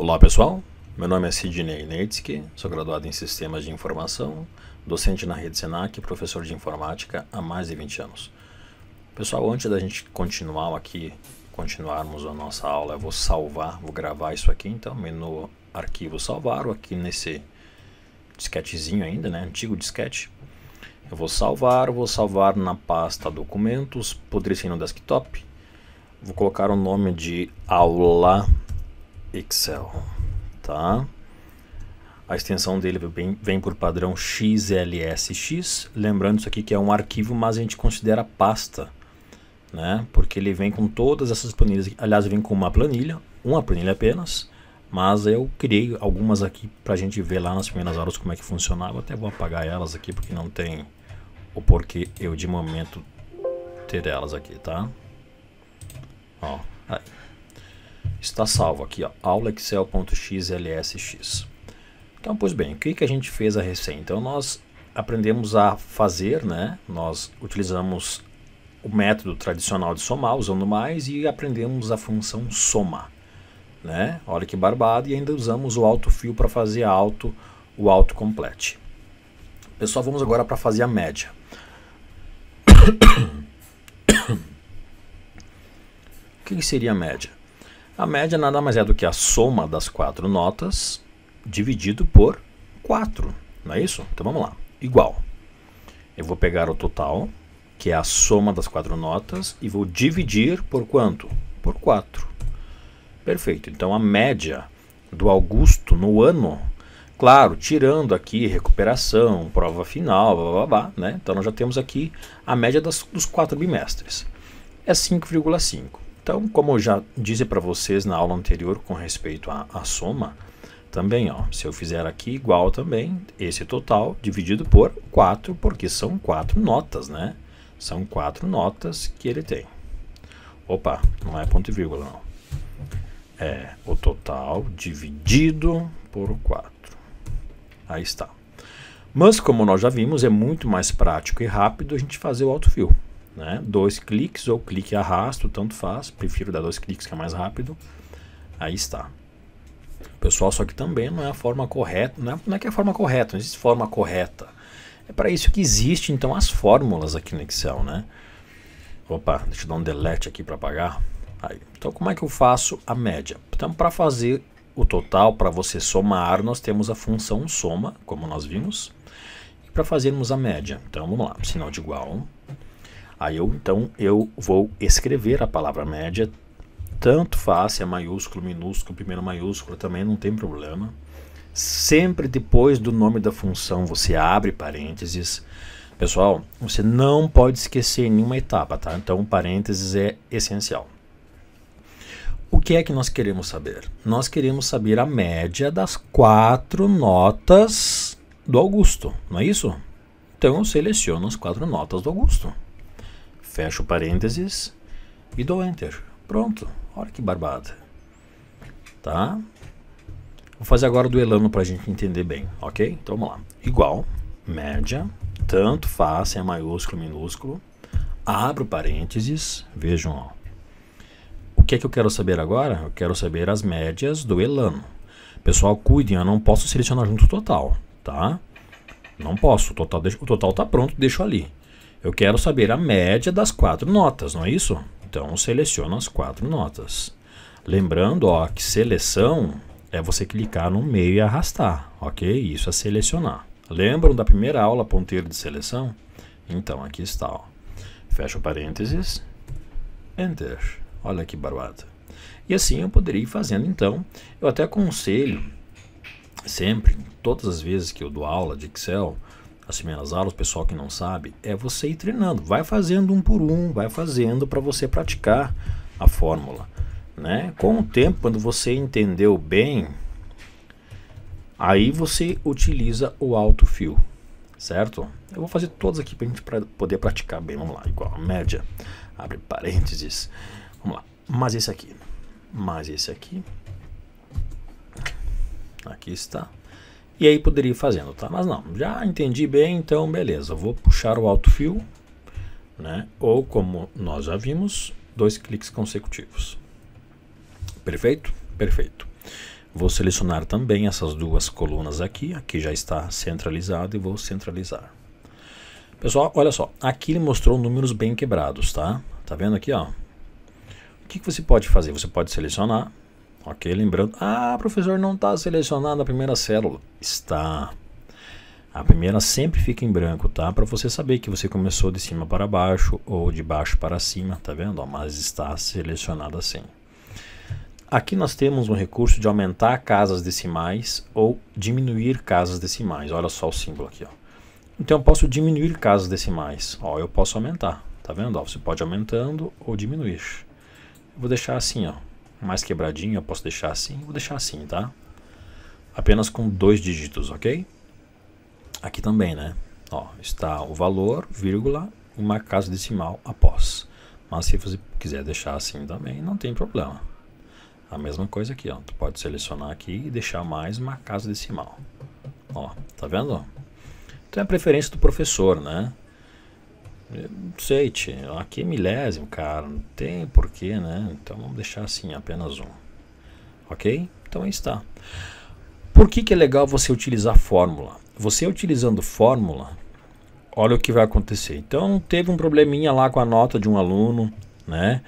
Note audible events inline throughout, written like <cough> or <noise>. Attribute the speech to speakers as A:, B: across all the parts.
A: Olá pessoal, meu nome é Sidney Neitzke, sou graduado em Sistemas de Informação, docente na rede Senac e professor de Informática há mais de 20 anos. Pessoal, antes da gente continuar aqui, continuarmos a nossa aula, eu vou salvar, vou gravar isso aqui, então menu arquivo salvar, aqui nesse disquetezinho ainda, né, antigo disquete, eu vou salvar, vou salvar na pasta documentos, poderia ser no desktop, vou colocar o nome de aula Excel, tá? A extensão dele vem, vem, por padrão XLSX, lembrando isso aqui que é um arquivo, mas a gente considera pasta, né? Porque ele vem com todas essas planilhas, aliás, vem com uma planilha, uma planilha apenas, mas eu criei algumas aqui para a gente ver lá nas primeiras aulas como é que funcionava, até vou apagar elas aqui porque não tem o porquê eu de momento ter elas aqui, tá? Ó, aí está salvo aqui, ó, aula excel.xlsx. Então, pois bem, o que, que a gente fez a recém? Então, nós aprendemos a fazer, né? Nós utilizamos o método tradicional de somar, usando mais, e aprendemos a função soma, né? Olha que barbado, e ainda usamos o autofill para fazer auto, o autocomplete. Pessoal, vamos agora para fazer a média. <coughs> o que, que seria a média? A média nada mais é do que a soma das quatro notas dividido por 4, não é isso? Então vamos lá. Igual. Eu vou pegar o total, que é a soma das quatro notas, e vou dividir por quanto? Por 4. Perfeito. Então a média do Augusto no ano, claro, tirando aqui recuperação, prova final, blá, blá, blá, né? Então nós já temos aqui a média das, dos quatro bimestres. É 5,5. Então, como eu já disse para vocês na aula anterior com respeito à, à soma, também, ó, se eu fizer aqui igual também, esse total dividido por 4, porque são quatro notas, né? São quatro notas que ele tem. Opa, não é ponto e vírgula, não. É o total dividido por 4. Aí está. Mas, como nós já vimos, é muito mais prático e rápido a gente fazer o autofill. Né? Dois cliques ou clique e arrasto, tanto faz. Prefiro dar dois cliques que é mais rápido. Aí está. Pessoal, só que também não é a forma correta, não é, não é que é a forma correta, não existe forma correta. É para isso que existe então as fórmulas aqui no Excel, né? Opa, deixa eu dar um delete aqui para apagar. Aí. Então, como é que eu faço a média? Então, para fazer o total, para você somar, nós temos a função soma, como nós vimos. E para fazermos a média, então vamos lá, sinal de igual, Aí eu então eu vou escrever a palavra média, tanto faz se é maiúsculo, minúsculo, primeiro maiúsculo, também não tem problema. Sempre depois do nome da função você abre parênteses. Pessoal, você não pode esquecer nenhuma etapa, tá? Então, parênteses é essencial. O que é que nós queremos saber? Nós queremos saber a média das quatro notas do Augusto, não é isso? Então, eu seleciono as quatro notas do Augusto fecho parênteses e dou enter. Pronto, olha que barbada. Tá? Vou fazer agora do elano para a gente entender bem, ok? Então vamos lá. Igual, média, tanto faz, é maiúsculo, minúsculo. Abro parênteses, vejam, ó. O que é que eu quero saber agora? Eu quero saber as médias do elano. Pessoal, cuidem, eu não posso selecionar junto o total, tá? Não posso, o total, o total tá pronto, deixo ali. Eu quero saber a média das quatro notas, não é isso? Então seleciono as quatro notas. Lembrando ó, que seleção é você clicar no meio e arrastar, ok? Isso é selecionar. Lembram da primeira aula ponteiro de seleção? Então aqui está. Ó. Fecho parênteses, Enter. Olha que barbada. E assim eu poderia ir fazendo. Então, eu até aconselho sempre, todas as vezes que eu dou aula de Excel, Assim, As primeiras aulas, o pessoal que não sabe, é você ir treinando. Vai fazendo um por um, vai fazendo para você praticar a fórmula. Né? Com o tempo, quando você entendeu bem, aí você utiliza o alto fio, certo? Eu vou fazer todas aqui para a gente pra poder praticar bem. Vamos lá, igual a média, abre parênteses. Vamos lá, mais esse aqui, mais esse aqui. Aqui está. E aí poderia ir fazendo, tá? Mas não, já entendi bem, então beleza. vou puxar o alto fio, né? Ou como nós já vimos, dois cliques consecutivos. Perfeito? Perfeito. Vou selecionar também essas duas colunas aqui. Aqui já está centralizado e vou centralizar. Pessoal, olha só. Aqui ele mostrou números bem quebrados, tá? Tá vendo aqui, ó? O que, que você pode fazer? Você pode selecionar ok? Lembrando, ah, professor, não está selecionada a primeira célula. Está. A primeira sempre fica em branco, tá? Para você saber que você começou de cima para baixo ou de baixo para cima, tá vendo? mas está selecionada assim. Aqui nós temos um recurso de aumentar casas decimais ou diminuir casas decimais. Olha só o símbolo aqui, ó. Então eu posso diminuir casas decimais. Ó, eu posso aumentar, tá vendo? Ó, você pode aumentando ou diminuir. Eu vou deixar assim, ó, mais quebradinho, eu posso deixar assim, vou deixar assim, tá? Apenas com dois dígitos, ok? Aqui também, né? Ó, está o valor, vírgula, e uma casa decimal após. Mas se você quiser deixar assim também, não tem problema. A mesma coisa aqui, ó. Tu pode selecionar aqui e deixar mais uma casa decimal. Ó, tá vendo? Então é a preferência do professor, né? não sei, tio. Aqui é milésimo, cara. Não tem porquê, né? Então vamos deixar assim, apenas um. Ok? Então aí está. Por que, que é legal você utilizar fórmula? Você utilizando fórmula, olha o que vai acontecer. Então teve um probleminha lá com a nota de um aluno, né?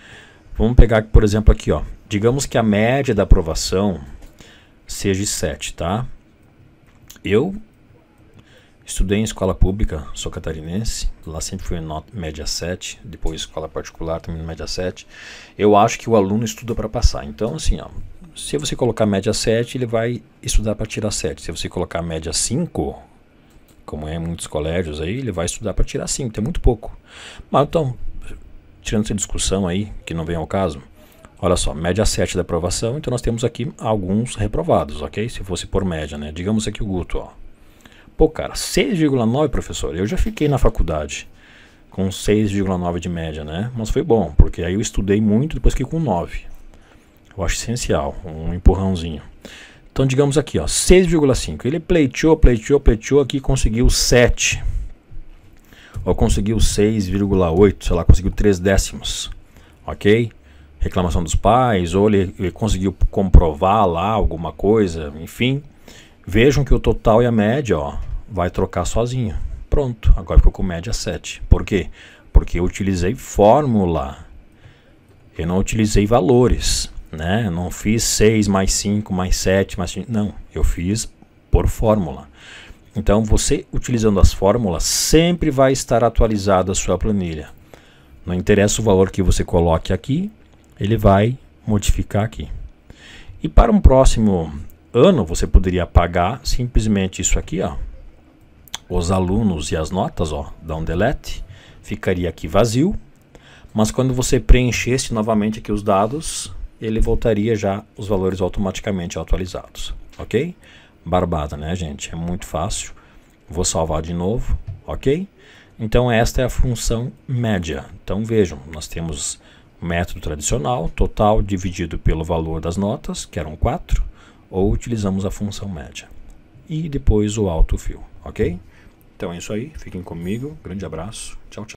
A: Vamos pegar, por exemplo, aqui, ó. Digamos que a média da aprovação seja 7, tá? Eu Estudei em escola pública, sou catarinense, lá sempre fui média 7, depois escola particular também média 7. Eu acho que o aluno estuda para passar. Então, assim, ó, se você colocar média 7, ele vai estudar para tirar 7. Se você colocar média 5, como é em muitos colégios aí, ele vai estudar para tirar 5, tem muito pouco. Mas então, tirando essa discussão aí, que não vem ao caso, Olha só, média 7 da aprovação, então nós temos aqui alguns reprovados, ok? Se fosse por média, né? Digamos aqui o Guto, ó. Pô, cara, 6,9, professor, eu já fiquei na faculdade com 6,9 de média, né? Mas foi bom, porque aí eu estudei muito, depois que com 9. Eu acho essencial, um empurrãozinho. Então, digamos aqui, ó, 6,5. Ele pleiteou, pleiteou, pleiteou aqui conseguiu 7. Ou conseguiu 6,8, sei lá, conseguiu 3 décimos. OK? Reclamação dos pais, ou ele, ele conseguiu comprovar lá alguma coisa, enfim. Vejam que o total e a média, ó, vai trocar sozinho, Pronto, agora ficou com média 7. Por quê? Porque eu utilizei fórmula. Eu não utilizei valores, né? não fiz 6 mais 5 mais 7 mais 5. Não, eu fiz por fórmula. Então, você utilizando as fórmulas, sempre vai estar atualizada a sua planilha. Não interessa o valor que você coloque aqui, ele vai modificar aqui. E para um próximo ano, você poderia apagar simplesmente isso aqui, ó, os alunos e as notas, ó, dá um delete, ficaria aqui vazio. Mas quando você preenchesse novamente aqui os dados, ele voltaria já os valores automaticamente atualizados, ok? Barbada, né, gente? É muito fácil. Vou salvar de novo, ok? Então, esta é a função média. Então, vejam, nós temos método tradicional, total dividido pelo valor das notas, que eram 4, ou utilizamos a função média. E depois o autofill, ok? Então é isso aí, fiquem comigo, grande abraço, tchau, tchau.